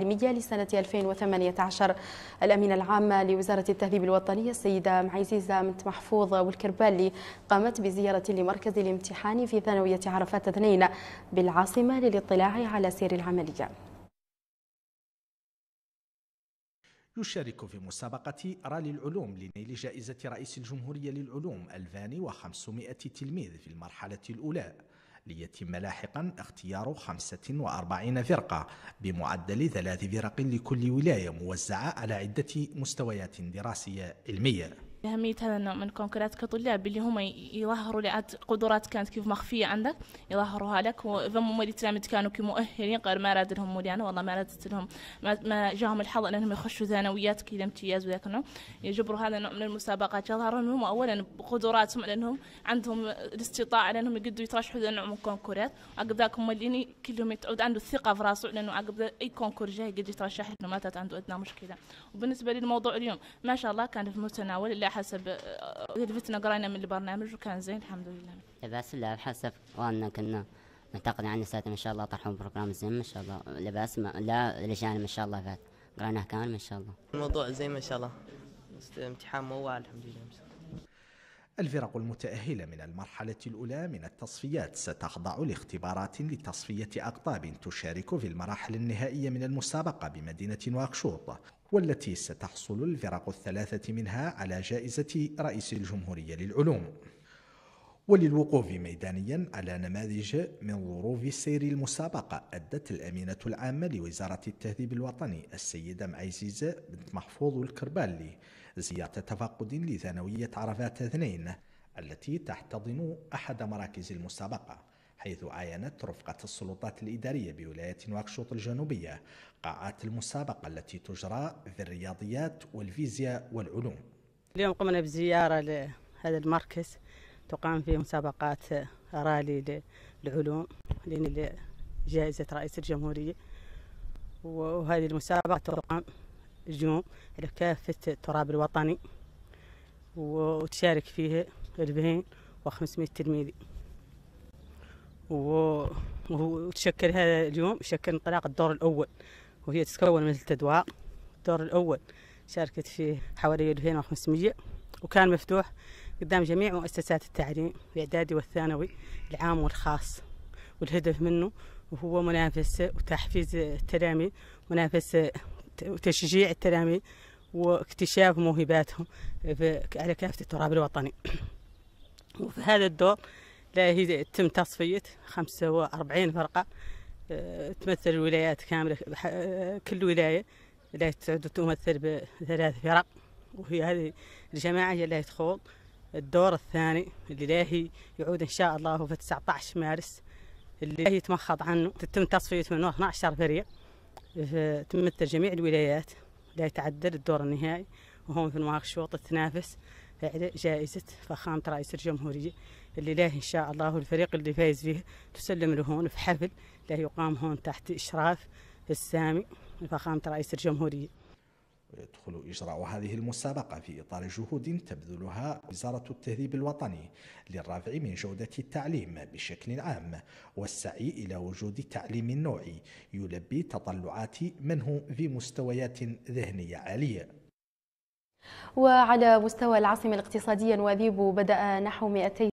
العلمية لسنة 2018 الأمينة العامة لوزارة التهذيب الوطنية السيدة معيزيزة بنت محفوظ والكربالي قامت بزيارة لمركز الامتحان في ثانوية عرفات اثنين بالعاصمة للاطلاع على سير العملية يشارك في مسابقة رالي العلوم لنيل جائزة رئيس الجمهورية للعلوم 2500 تلميذ في المرحلة الأولى ليتم لاحقا اختيار 45 فرقة بمعدل ثلاث فرق لكل ولاية موزعة على عدة مستويات دراسية علمية أهمية هذا النوع من الكونكرات كطلاب اللي هم يظهروا لعاد قدرات كانت كيف مخفية عندك يظهروها لك وهم اللي تلامد كانوا كمؤهلين غير ما راد لهم مليانة والله ما رادت لهم ما, ما جاهم الحظ أنهم يخشوا ثانويات كذا امتياز وذاك النوع يجبروا هذا النوع من المسابقات يظهروا أنهم أولا بقدراتهم لأنهم عندهم الاستطاعة لأنهم يقدروا يترشحوا ذا النوع من الكونكورات عقب ذاك هم اللي كلهم يتعود عنده الثقة في راسه لأنه عقب أي كونكور جاي قد يترشح لأنه ما تات عنده أدنى مشكلة وبالنسبة للموضوع اليوم ما شاء الله كان في المتناول اللي حسب لفتنا آه، قرينا من البرنامج وكان زين الحمد لله لباس إيه، لا حسب وانا كنا نعتقد عن الساتم ان شاء الله طرحوا بروجرام زين ما شاء الله لباس ما لا لجان ما شاء الله فات قرأناه كامل ما شاء الله الموضوع زين ما شاء الله امتحان موال الحمد لله الفرق المتأهلة من المرحلة الأولى من التصفيات ستخضع لاختبارات لتصفية أقطاب تشارك في المراحل النهائية من المسابقة بمدينة واكشوط والتي ستحصل الفرق الثلاثة منها على جائزة رئيس الجمهورية للعلوم وللوقوف ميدانيا على نماذج من ظروف سير المسابقة أدت الأمينة العامة لوزارة التهذيب الوطني السيدة معيزيزة بنت محفوظ الكربالي زيارة تفقد لثانوية عرفات اثنين التي تحتضن أحد مراكز المسابقة حيث عاينت رفقة السلطات الإدارية بولاية نواكشوط الجنوبية قاعات المسابقة التي تجرى في الرياضيات والفيزياء والعلوم اليوم قمنا بزيارة لهذا المركز تقام فيه مسابقات رالي للعلوم جائزة رئيس الجمهورية وهذه المسابقة تقام جوم لكافة التراب الوطني وتشارك فيه 2500 تلميذ وتشكل هذا اليوم شكل انطلاق الدور الأول وهي تتكون من ثلاثه أدوار الدور الأول شاركت فيه حوالي 2500 وكان مفتوح قدام جميع مؤسسات التعليم الإعدادي والثانوي العام والخاص والهدف منه وهو منافسة وتحفيز التلاميذ منافسة وتشجيع التلاميذ واكتشاف موهباتهم على كافة التراب الوطني وفي هذا الدور لا هي تم تصفية 45 فرقة آه، تمثل الولايات كاملة آه، كل ولاية لا تعد تمثل بثلاث فرق وهي هذه الجماعة هي اللي تخوض الدور الثاني اللي لاهي يعود إن شاء الله في 19 مارس اللي لاهي يتمخض عنه تتم تصفية منه 12 فريق تمثل جميع الولايات لا يتعدل الدور النهائي وهم في الشوط تنافس جائزة فخامة رئيس الجمهورية اللي له إن شاء الله الفريق اللي فايز فيه تسلم له هون في حفل لا يقام هون تحت إشراف السامي فخامة رئيس الجمهورية ويدخل إجراء هذه المسابقة في إطار جهود تبذلها وزارة التهذيب الوطني للرفع من جودة التعليم بشكل عام والسعي إلى وجود تعليم نوعي يلبي تطلعات من هو في مستويات ذهنية عالية وعلى مستوى العاصمة الاقتصادية نواذيب بدأ نحو 200